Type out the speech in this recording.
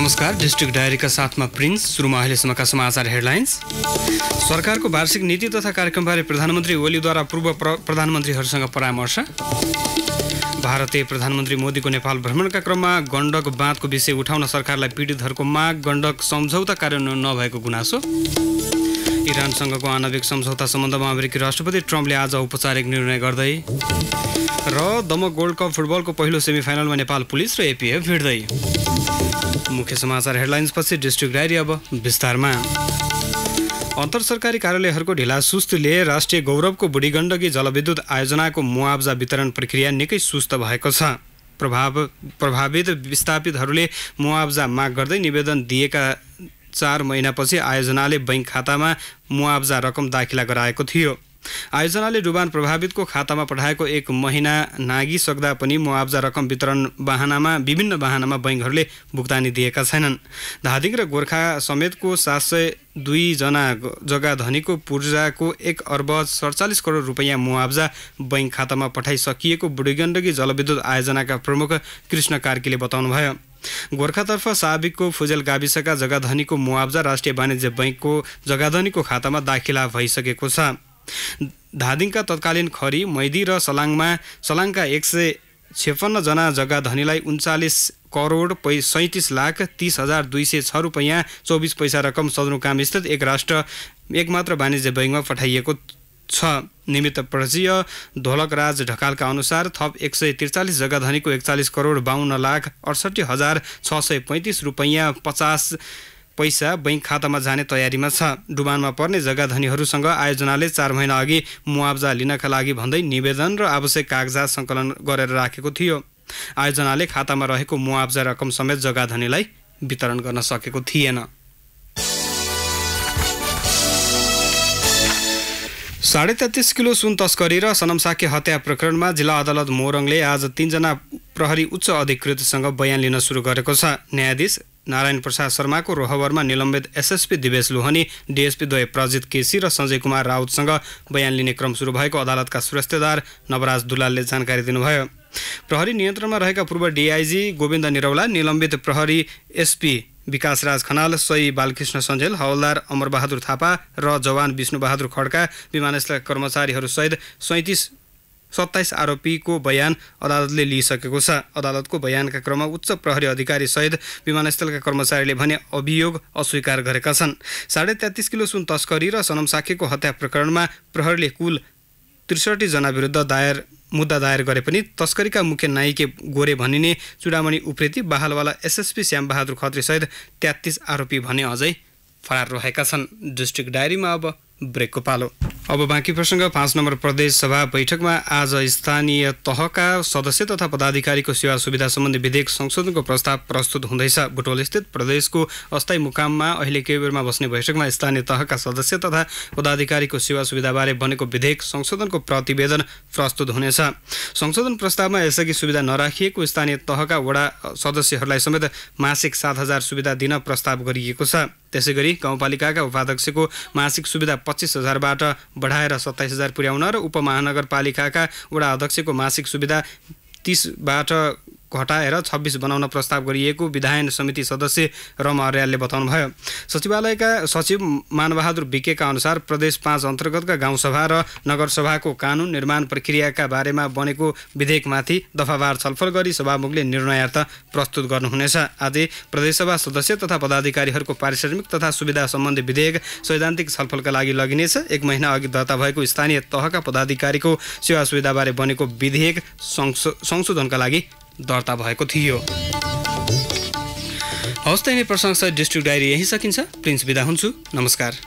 नमस्कार डिस्ट्रिक्ट डायरीका साथमा प्रिन्स सुरुमा अहिलेसम्मका समाचार हेडलाइन्स सरकारको वार्षिक नीति तथा कार्यक्रमबारे प्रधानमन्त्री ओलीद्वारा पूर्व प्र प्रधानमन्त्रीहरूसँग परामर्श भारतीय प्रधानमन्त्री मोदीको नेपाल भ्रमणका क्रममा गण्डक बाँधको विषय उठाउन सरकारलाई पीडितहरूको माग गण्डक सम्झौता कार्यान्वयन नभएको गुनासो इरानसँगको आणविक सम्झौता सम्बन्धमा अमेरिकी राष्ट्रपति ट्रम्पले आज औपचारिक निर्णय गर्दै र दमक गोल्ड कप फुटबलको पहिलो सेमिफाइनलमा नेपाल पुलिस र एपिएफ भिड्दै मुख्य समाचार हेडलाइन्स पछि डिस्ट्रिक्ट डायरी अब विस्तारमा अन्तर सरकारी कार्यालयहरूको ढिला सुस्तीले राष्ट्रिय गौरवको बुढी गण्डकी जलविद्युत आयोजनाको मुआवजा वितरण प्रक्रिया निकै सुस्त भएको छ प्रभाव प्रभावित विस्थापितहरूले मुआवजा माग गर्दै निवेदन दिएका चार महिनापछि आयोजनाले बैङ्क खातामा मुआवजा रकम दाखिला गराएको थियो आयोजनाले डुबान प्रभावितको खातामा पठाएको एक महिना नागिसक्दा पनि मुआब्जा रकम वितरण बाहनामा विभिन्न वाहनामा बैङ्कहरूले भुक्तानी दिएका छैनन् धादिङ र गोर्खा समेतको सात सय दुईजना जग्गा धनीको पूर्जाको एक अर्ब सडचालिस करोड रुपियाँ मुआब्जा बैङ्क खातामा पठाइसकिएको बुढीगण्डकी जलविद्युत आयोजनाका प्रमुख कृष्ण कार्कीले बताउनुभयो गोर्खातर्फ साबिकको फुजेल गाविसका जग्गाधनीको मुआब्जा राष्ट्रिय वाणिज्य बैङ्कको जग्गाधनीको खातामा दाखिला भइसकेको छ धादिङका तत्कालीन खरी मैदी र सलाङमा सलाङका एक सय छेपन्नजना जग्गा धनीलाई उन्चालिस करोड पै सैँतिस लाख तिस हजार दुई सय छ रुपियाँ चौबिस पैसा रकम स्थित एक राष्ट्र एकमात्र वाणिज्य बैङ्कमा पठाइएको छ निमित्त प्रजीय ढोलकराज ढकालका अनुसार थप एक सय त्रिचालिस जग्गा धनीको एकचालिस करोड बाहन्न लाख अडसट्ठी हजार छ सय पैँतिस रुपैयाँ पचास पैसा बैङ्क खातामा जाने तयारीमा छ डुबानमा पर्ने जग्गा धनीहरूसँग आयोजनाले चार महिना अघि मुआवजा लिनका लागि भन्दै निवेदन र आवश्यक कागजात सङ्कलन गरेर राखेको थियो आयोजनाले खातामा रहेको मुआवजा रकम समेत जग्गा धनीलाई वितरण गर्न सकेको थिएन साढे तेत्तिस किलो सुन तस्करी र सनमसाके हत्या प्रकरणमा जिल्ला अदालत मोरङले आज तिनजना प्रहरी उच्च अधिकृतसँग बयान लिन सुरु गरेको छ न्यायाधीश नारायण प्रसाद शर्माको रोहवरमा निलम्बित एसएसपी दिवेश लोहनी डिएसपी द्वय प्रजित केसी र सञ्जय कुमार राउतसँग बयान लिने क्रम सुरु भएको अदालतका सुरस्तेदार नवराज दुलालले जानकारी दिनुभयो प्रहरी नियन्त्रणमा रहेका पूर्व डिआइजी गोविन्द निरौला निलम्बित प्रहरी एसपी विकास राज खनाल सही बालकृष्ण सञ्जेल हवलदार अमरबहादुर थापा र जवान विष्णुबहादुर खड्का विमानस्थल कर्मचारीहरूसहित सैँतिस सत्ताइस आरोपीको बयान अदालतले लिइसकेको छ अदालतको बयानका क्रममा उच्च प्रहरी अधिकारी सहित विमानस्थलका कर्मचारीले भने अभियोग अस्वीकार गरेका छन् साढे तेत्तिस किलो सुन तस्करी र सनम साखीको हत्या प्रकरणमा प्रहरीले कुल त्रिसठीजना विरुद्ध दायर मुद्दा दायर गरे पनि तस्करीका मुख्य नायिके गोरे भनिने चुडामणि उप्रेती बहालवाला एसएसपी श्यामबहादुर सहित तेत्तिस आरोपी भने अझै फरार रहेका छन् डिस्ट्रिक्ट डायरीमा अब ब्रेकको पालो अब बाँकी प्रसङ्ग पाँच नम्बर प्रदेश सभा बैठकमा आज स्थानीय तहका सदस्य तथा पदाधिकारीको सेवा सुविधा सम्बन्धी विधेयक संशोधनको प्रस्ताव प्रस्तुत हुँदैछ स्थित प्रदेशको अस्थायी मुकाममा अहिले केही बेरमा बस्ने बैठकमा स्थानीय तहका सदस्य तथा पदाधिकारीको सेवा सुविधाबारे बनेको विधेयक संशोधनको प्रतिवेदन प्रस्तुत हुनेछ संशोधन प्रस्तावमा यसअघि सुविधा नराखिएको स्थानीय तहका वडा सदस्यहरूलाई समेत मासिक सात हजार सुविधा दिन प्रस्ताव गरिएको छ त्यसै गरी गाउँपालिकाका उपाध्यक्षको मासिक सुविधा पच्चिस हजारबाट बढाएर सत्ताइस हजार पुर्याउन र उपमहानगरपालिकाका वडा अध्यक्षको मासिक सुविधा तिसबाट घटाएर छब्बिस बनाउन प्रस्ताव गरिएको विधायन समिति सदस्य रमा अर्यालले बताउनुभयो सचिवालयका सचिव मानबहादुर विकेका अनुसार प्रदेश पाँच अन्तर्गतका गाउँसभा र नगरसभाको कानुन निर्माण प्रक्रियाका बारेमा बनेको विधेयकमाथि दफावार छलफल गरी सभामुखले निर्णयार्थ प्रस्तुत गर्नुहुनेछ आदि प्रदेशसभा सदस्य तथा पदाधिकारीहरूको पारिश्रमिक तथा सुविधा सम्बन्धी विधेयक सैद्धान्तिक छलफलका लागि लगिनेछ एक महिना अघि दर्ता भएको स्थानीय तहका पदाधिकारीको सेवा सुविधाबारे बनेको विधेयक संशोधनका लागि दर्ता भएको थियो हवस् त यिनै प्रशंसा डिस्ट्रिक्ट डायरी यहीँ सकिन्छ प्रिन्स बिदा हुन्छु नमस्कार